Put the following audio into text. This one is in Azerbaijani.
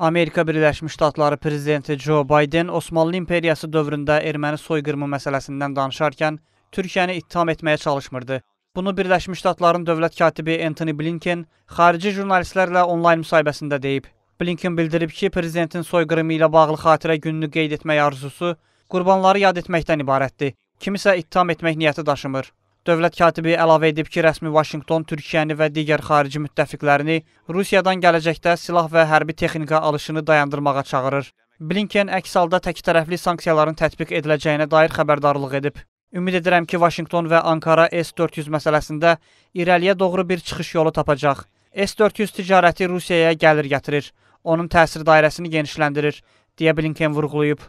Amerika Birləşmiş Ştatları prezidenti Joe Biden Osmanlı imperiyası dövründə erməni soyqırımı məsələsindən danışarkən Türkiyəni ittiham etməyə çalışmırdı. Bunu Birləşmiş Ştatların dövlət katibi Anthony Blinken xarici jurnalistlərlə onlayn müsahibəsində deyib. Blinken bildirib ki, prezidentin soyqırımı ilə bağlı xatirə gününü qeyd etmək arzusu qurbanları yad etməkdən ibarətdir. Kimisə ittiham etmək niyyəti daşımır. Dövlət katibi əlavə edib ki, rəsmi Vaşinqton Türkiyəni və digər xarici müttəfiqlərini Rusiyadan gələcəkdə silah və hərbi texnika alışını dayandırmağa çağırır. Blinken əks halda təktərəfli sanksiyaların tətbiq ediləcəyinə dair xəbərdarlıq edib. Ümid edirəm ki, Vaşinqton və Ankara S-400 məsələsində irəliyə doğru bir çıxış yolu tapacaq. S-400 ticarəti Rusiyaya gəlir gətirir, onun təsir dairəsini genişləndirir, deyə Blinken vurğulayıb.